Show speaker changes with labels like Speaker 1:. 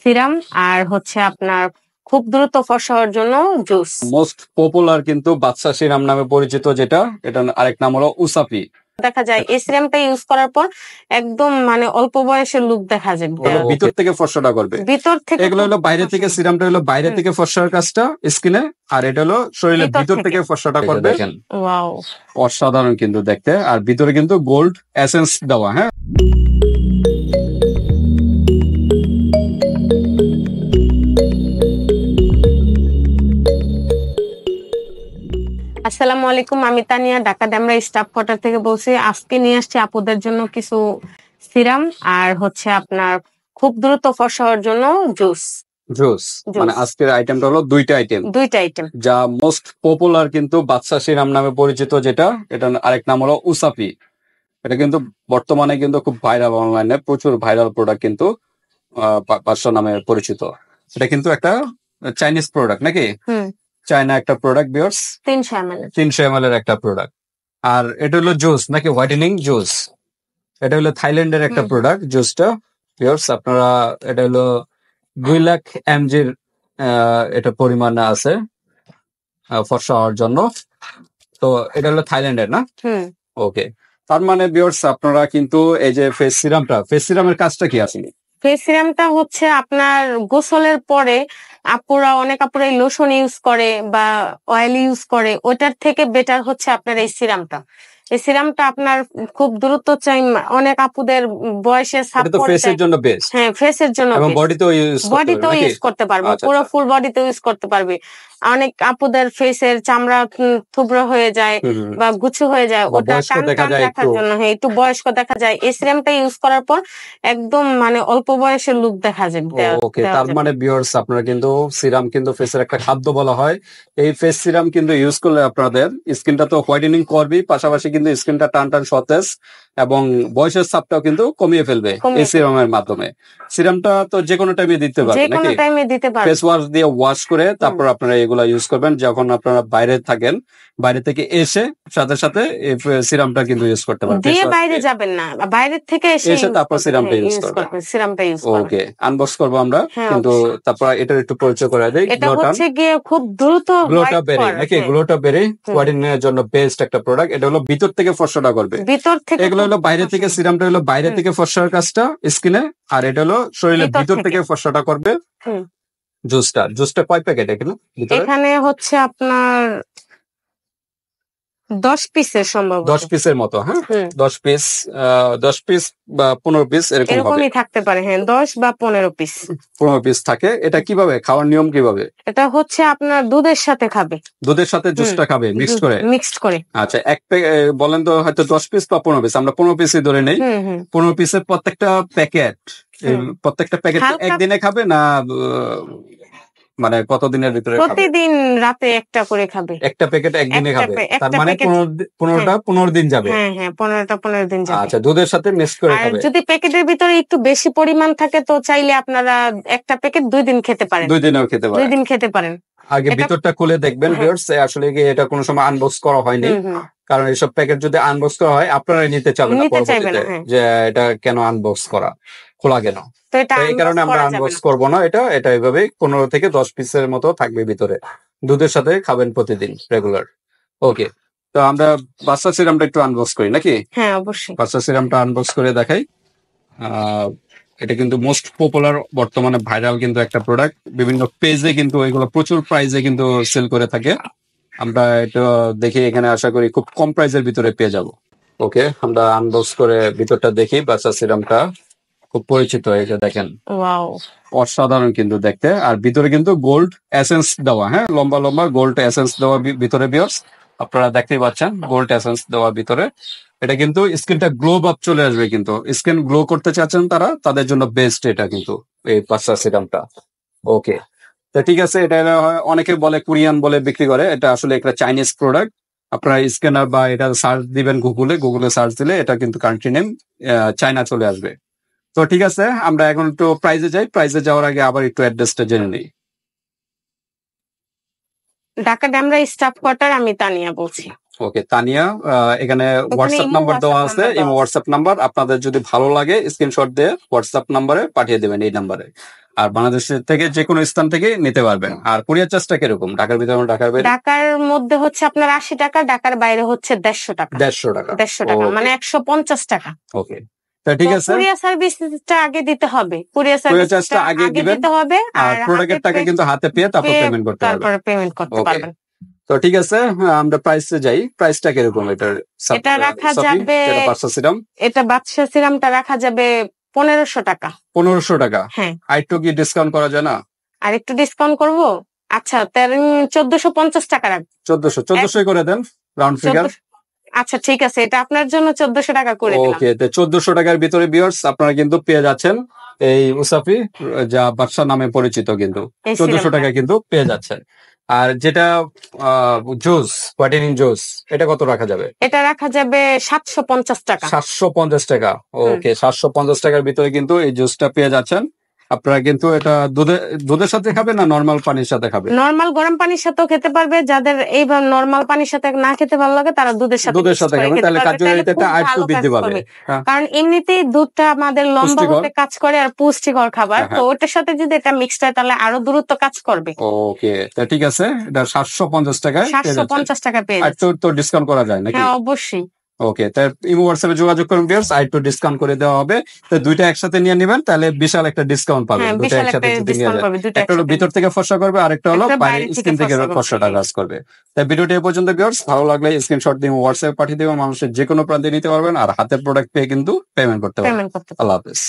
Speaker 1: Serum আর হচ্ছে আপনার খুব দ্রুত ফসার হওয়ার জন্য জুস
Speaker 2: মোস্ট পপুলার কিন্তু বাদশা সিরাম নামে পরিচিত যেটা এটা আরেক নাম হলো উসাপি
Speaker 1: দেখা যায় এই সিরামটা ইউজ করার পর একদম মানে অল্প বয়সের লুক দেখা যায় ভিতর
Speaker 2: থেকে ফসাটা করবে ভিতর থেকে এগুলো হলো বাইরে থেকে সিরামটা হলো বাইরে থেকে ফসার কাজটা স্কিনে আর এটা হলো শরীরের ভিতর থেকে ফসাটা করবে অসাধারণ কিন্তু দেখতে আর ভিতরে কিন্তু গোল্ড এসেন্স দেওয়া হ্যাঁ
Speaker 1: আসসালামু আলাইকুম আমি তানিয়া ঢাকা ড্যামরা স্টাফ কোয়ার্টার থেকে বলছি আজকে নিয়ে আসছি আপুদের জন্য কিছু সিরাম আর হচ্ছে আপনার খুব দ্রুত ফর্সা হওয়ার জন্য জুস
Speaker 2: জুস মানে আজকের আইটেমটা হলো দুইটা আইটেম দুইটা আইটেম যা মোস্ট পপুলার কিন্তু বাদশা সিরাম নামে পরিচিত যেটা এটা আরেক নাম হলো উসাপি এটা কিন্তু বর্তমানে কিন্তু খুব ভাইরাল অনলাইনে প্রচুর ভাইরাল প্রোডাক্ট কিন্তু বাদশা নামে পরিচিত এটা কিন্তু একটা চাইনিজ প্রোডাক্ট নাকি চায়না একটা প্রোডাক্ট বিয়ার্স তিনশো এম এল এর একটা প্রোডাক্ট আর এটা হলো জুস নাকি হোয়াইটেনিং জুস এটা হলো থাইল্যান্ডের একটা প্রোডাক্ট জুসটা বিয়ার্স আপনারা এটা হলো দুই লাখ এমজির এটা পরিমাণ আছে ফর্সা হওয়ার জন্য তো এটা হলো থাইল্যান্ডের না ওকে তার মানে বিয়ার্স আপনারা কিন্তু এই যে ফেস সিরামটা ফেস সিরামের কাজটা কি আসেনি
Speaker 1: ফেস সিরামটা হচ্ছে আপনার গোসলের পরে আপুরা অনেক আপুরা লোশন ইউজ করে বা অয়েল ইউজ করে ওটার থেকে বেটার হচ্ছে আপনার এই সিরামটা এই সিরামটা আপনার খুব দ্রুত চাই অনেক আপুদের বয়সে ফেসের জন্য বেস্ট হ্যাঁ ফেসের জন্য বডিতেও ইউজ আচ্ছা, আচ্ছা। করতে পারবে পুরো ফুল বডিতে ইউজ করতে পারবে অনেক আপুদের ফেসের চামড়া থুবড়ো হয়ে যায় বা গুছু হয়ে যায় ওটা টান টান দেখার জন্য হ্যাঁ, একটু বয়স্ক দেখা যায় এই সিরামটা ইউজ করার পর একদম মানে অল্প বয়সের লুক দেখা যায় ওকে তার
Speaker 2: মানে ভিউয়ার্স আপনারা কিন্তু সিরাম কিন্তু ফেসের একটা খাদ্য বলা হয় এই ফেস সিরাম কিন্তু ইউজ করলে আপনাদের স্কিনটা তো হোয়াইটেনিং করবেই পাশাপাশি কিন্তু স্কিনটা টান টান সতেজ এবং বয়সের চাপটাও কিন্তু কমিয়ে ফেলবে এই সিরাম এর মাধ্যমে সিরামটা তো যে কোনো টাইমে দিতে পারবে ফেস ওয়াশ দিয়ে ওয়াশ করে তারপর আপনারা এগুলা ইউজ করবেন যখন আপনারা বাইরে থাকেন বাইরে থেকে এসে সাথে সাথে সিরামটা কিন্তু ইউজ করতে পারবেন দিয়ে বাইরে
Speaker 1: যাবেন না বাইরে থেকে এসে এসে তারপর সিরামটা ইউজ করবেন সিরামটা ইউজ
Speaker 2: করবেন ওকে আনবক্স করব আমরা হ্যাঁ, কিন্তু তারপর এটার একটু পরিচয় করে দেই এটা হচ্ছে
Speaker 1: গিয়ে খুব দ্রুত গ্লোটা বেরে
Speaker 2: নাকি গ্লোটা বেরে কোয়ার্ডিনের জন্য বেস্ট একটা প্রোডাক্ট এটা হলো ভিতর থেকে ফসলা করবে ভিতর থেকে হলো বাইরে থেকে সিরামটা হলো বাইরে থেকে ফসার কাজটা স্কিনে আর এটা হলো শরীরের ভিতর থেকে ফসাটা করবে জুসটা জুসটা কয় প্যাকেট এখানে এখানে
Speaker 1: হচ্ছে আপনার দশ পিসের সম্ভব দশ পিসের
Speaker 2: মতো হ্যাঁ দশ পিস দশ পিস বা পনেরো পিস এরকম এরকমই
Speaker 1: থাকতে পারে হ্যাঁ দশ বা পনেরো পিস
Speaker 2: পনেরো পিস থাকে এটা কিভাবে খাওয়ার নিয়ম কিভাবে
Speaker 1: এটা হচ্ছে আপনার দুধের সাথে খাবে
Speaker 2: দুধের সাথে জুসটা খাবে মিক্সড করে মিক্সড করে আচ্ছা এক বলেন তো হয়তো দশ পিস বা পনেরো পিস আমরা পনেরো পিসই ধরে নেই পনেরো পিসের প্রত্যেকটা প্যাকেট প্রত্যেকটা প্যাকেট একদিনে খাবে না মানে কতদিনের ভিতরে প্রতিদিন
Speaker 1: রাতে একটা করে খাবে
Speaker 2: একটা প্যাকেট একদিনে খাবে তার মানে পনেরোটা হ্যাঁ। পনেরো দিন যাবে হ্যাঁ
Speaker 1: হ্যাঁ পনেরোটা পনেরো দিন
Speaker 2: যাবে আচ্ছা দুধের সাথে মিক্স করে খাবে যদি
Speaker 1: প্যাকেটের ভিতরে একটু বেশি পরিমাণ থাকে তো চাইলে আপনারা একটা প্যাকেট দুই দিন খেতে পারেন দুই
Speaker 2: দিনেও খেতে পারেন দুই দিন খেতে পারেন আগে ভিতরটা খুলে দেখবেন হ্যাঁ। ভিউয়ার্স আসলে এটা কোনো সময় আনবক্স করা হয়নি কারণ এসব প্যাকেট যদি আনবক্স করা হয় আপনারা নিতে চাবেন না হ্যাঁ। যে এটা কেন আনবক্স করা খোলা কেন তো এটা এই কারণে আমরা আনবক্স করব না এটা এটা এইভাবে পনেরো থেকে দশ পিসের মতো থাকবে ভিতরে দুধের সাথে খাবেন প্রতিদিন রেগুলার ওকে তো আমরা বাচ্চা সিরামটা একটু আনবক্স করি নাকি হ্যাঁ অবশ্যই বাচ্চা সিরামটা আনবক্স করে দেখাই এটা কিন্তু মোস্ট পপুলার বর্তমানে ভাইরাল কিন্তু একটা প্রোডাক্ট বিভিন্ন পেজে কিন্তু এগুলো প্রচুর প্রাইজে কিন্তু সেল করে থাকে আমরা এটা দেখি এখানে আশা করি খুব কম প্রাইজের ভিতরে পেয়ে যাব ওকে আমরা আনবক্স করে ভিতরটা দেখি বাচ্চা সিরামটা খুব পরিচিত এই যে দেখেন অসাধারণ কিন্তু দেখতে আর ভিতরে কিন্তু গোল্ড এসেন্স দেওয়া হ্যাঁ লম্বা লম্বা গোল্ড এসেন্স দেওয়া ভিতরে বিয়ার্স আপনারা দেখতেই পাচ্ছেন গোল্ড এসেন্স দেওয়া ভিতরে এটা কিন্তু স্কিনটা গ্লো আপ চলে আসবে কিন্তু স্কিন গ্লো করতে চাচ্ছেন তারা তাদের জন্য বেস্ট এটা কিন্তু এই পাঁচটা সিরামটা ওকে তো ঠিক আছে এটা অনেকে বলে কোরিয়ান বলে বিক্রি করে এটা আসলে একটা চাইনিজ প্রোডাক্ট আপনার স্ক্যানার বা এটা সার্চ দিবেন গুগলে গুগলে সার্চ দিলে এটা কিন্তু কান্ট্রি নেম চায়না চলে আসবে তো ঠিক আছে আমরা এখন একটু প্রাইজে যাই প্রাইজে যাওয়ার আগে আবার একটু অ্যাড্রেসটা জেনে নিই
Speaker 1: ঢাকা ড্যামরা স্টাফ কোয়ার্টার আমি তানিয়া বলছি
Speaker 2: ওকে তানিয়া এখানে হোয়াটসঅ্যাপ নাম্বার দেওয়া আছে এই হোয়াটসঅ্যাপ নাম্বার আপনাদের যদি ভালো লাগে স্ক্রিনশট দিয়ে হোয়াটসঅ্যাপ নাম্বারে পাঠিয়ে দেবেন এই নাম্বারে আর বাংলাদেশের থেকে যে কোনো স্থান থেকে নিতে পারবেন আর কুরিয়ার চার্জটা কিরকম ঢাকার ভিতরে ঢাকার বাইরে
Speaker 1: ঢাকার মধ্যে হচ্ছে আপনার আশি টাকা ঢাকার বাইরে হচ্ছে দেড়শো টাকা
Speaker 2: দেড়শো টাকা দেড়শো টাকা মানে
Speaker 1: একশো পঞ্চাশ টাকা
Speaker 2: ওকে তা ঠিক আছে কুরিয়ার
Speaker 1: সার্ভিসটা আগে দিতে হবে কুরিয়ার সার্ভিসটা আগে দিতে হবে আর প্রোডাক্টের টাকা কিন্তু হাতে পেয়ে তারপর পেমেন্ট করতে হবে তারপর
Speaker 2: পেমেন্ট করতে পারবেন তো ঠিক আছে আমরা প্রাইসে যাই প্রাইসটা কিরকম এটার এটা রাখা যাবে বাদশা সিরাম
Speaker 1: এটা বাদশা সিরামটা রাখা যাবে পনেরোশো টাকা
Speaker 2: পনেরোশো টাকা হ্যাঁ আর একটু কি ডিসকাউন্ট করা যায় না
Speaker 1: আর একটু ডিসকাউন্ট করব আচ্ছা চোদ্দশো পঞ্চাশ টাকা রাখ
Speaker 2: চোদ্দশো চোদ্দশোই করে দেন রাউন্ড ফিগার
Speaker 1: আচ্ছা ঠিক আছে এটা আপনার জন্য চোদ্দশো টাকা করে ওকে
Speaker 2: চোদ্দশো টাকার ভিতরে বিয়ার্স আপনারা কিন্তু পেয়ে যাচ্ছেন এই মুসাফি যা বাদশাহ নামে পরিচিত কিন্তু চোদ্দশো টাকা হ্যাঁ। কিন্তু পেয়ে যাচ্ছেন আর যেটা জুস হোয়াইটেনিং জুস এটা কত রাখা যাবে
Speaker 1: এটা রাখা যাবে সাতশো পঞ্চাশ টাকা সাতশো
Speaker 2: পঞ্চাশ টাকা ওকে সাতশো পঞ্চাশ টাকার ভিতরে কিন্তু এই জুসটা পেয়ে যাচ্ছেন আপনারা কিন্তু এটা দুধে দুধের সাথে খাবে না নর্মাল পানির সাথে খাবে
Speaker 1: নর্মাল গরম পানির সাথেও খেতে পারবে যাদের এই নর্মাল পানির সাথে না খেতে ভালো লাগে তারা দুধের সাথে দুধের সাথে খাবে তাহলে কার্যকারিতাটা আর একটু বৃদ্ধি পাবে হ্যাঁ। কারণ এমনিতেই দুধটা আমাদের লম্বা হতে কাজ করে আর পুষ্টিকর খাবার হ্যাঁ, তো হ্যাঁ। ওটার সাথে যদি এটা মিক্সড হয় তাহলে আরো দূরত্ব কাজ করবে
Speaker 2: ওকে তা ঠিক আছে এটা 750 টাকায় 750
Speaker 1: টাকা পেয়ে যাচ্ছে
Speaker 2: তো ডিসকাউন্ট করা যায় নাকি হ্যাঁ অবশ্যই ওকে তার ইমো হোয়াটসঅ্যাপে যোগাযোগ করুন ভিউয়ার্স আই টু ডিসকাউন্ট করে দেওয়া হবে তো দুইটা একসাথে নিয়ে নেবেন তাহলে বিশাল একটা ডিসকাউন্ট পাবেন হ্যাঁ, দুইটা একসাথে যদি নিয়ে যান একটা হলো ভিতর থেকে ফর্সা করবে আরেকটা হলো বাইরে স্ক্রিন থেকে ফর্সাটা কাজ করবে তাই ভিডিওটি এ পর্যন্ত ভিউয়ার্স ভালো লাগলে স্ক্রিনশট দিয়ে হোয়াটসঅ্যাপে পাঠিয়ে দেবেন মানুষের যে কোনো প্রান্তে নিতে পারবেন আর হাতের প্রোডাক্ট পেয়ে কিন্তু পেমেন্ট করতে পারবেন আল্লাহ হাফেজ